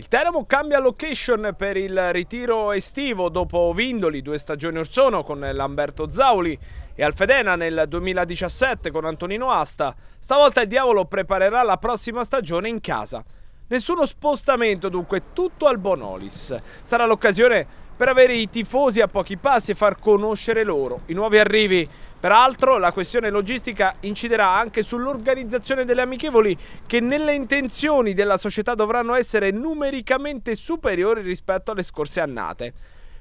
Il Teramo cambia location per il ritiro estivo dopo Vindoli due stagioni or sono con Lamberto Zauli e Alfedena nel 2017 con Antonino Asta. Stavolta il Diavolo preparerà la prossima stagione in casa. Nessuno spostamento dunque, tutto al Bonolis. Sarà l'occasione per avere i tifosi a pochi passi e far conoscere loro i nuovi arrivi Peraltro la questione logistica inciderà anche sull'organizzazione delle amichevoli che nelle intenzioni della società dovranno essere numericamente superiori rispetto alle scorse annate.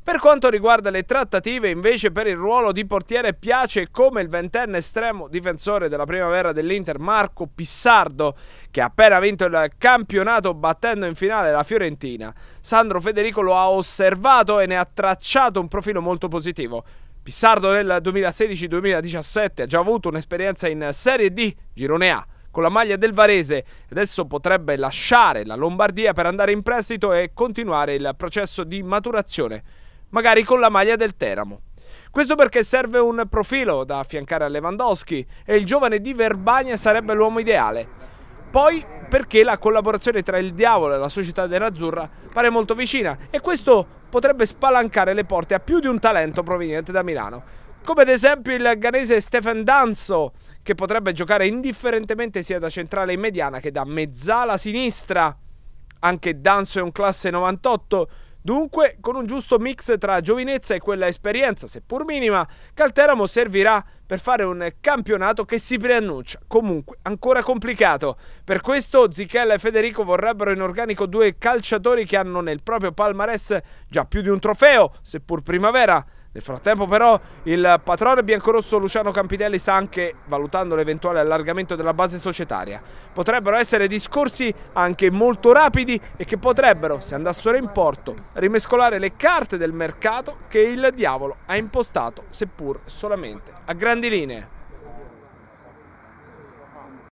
Per quanto riguarda le trattative invece per il ruolo di portiere piace come il ventenne estremo difensore della primavera dell'Inter Marco Pissardo che ha appena vinto il campionato battendo in finale la Fiorentina. Sandro Federico lo ha osservato e ne ha tracciato un profilo molto positivo. Pissardo nel 2016-2017 ha già avuto un'esperienza in Serie D, Girone A, con la maglia del Varese. Adesso potrebbe lasciare la Lombardia per andare in prestito e continuare il processo di maturazione, magari con la maglia del Teramo. Questo perché serve un profilo da affiancare a Lewandowski e il giovane di Verbania sarebbe l'uomo ideale. Poi perché la collaborazione tra il diavolo e la società dell'Azzurra pare molto vicina e questo potrebbe spalancare le porte a più di un talento proveniente da Milano. Come ad esempio il ganese Stefan Danzo, che potrebbe giocare indifferentemente sia da centrale in mediana che da mezzala sinistra. Anche Danzo è un classe 98 Dunque, con un giusto mix tra giovinezza e quella esperienza, seppur minima, Calteramo servirà per fare un campionato che si preannuncia, comunque ancora complicato. Per questo Zichella e Federico vorrebbero in organico due calciatori che hanno nel proprio palmarès già più di un trofeo, seppur primavera. Nel frattempo però il patrone biancorosso Luciano Campidelli sta anche valutando l'eventuale allargamento della base societaria. Potrebbero essere discorsi anche molto rapidi e che potrebbero, se andassero in porto, rimescolare le carte del mercato che il diavolo ha impostato, seppur solamente a grandi linee.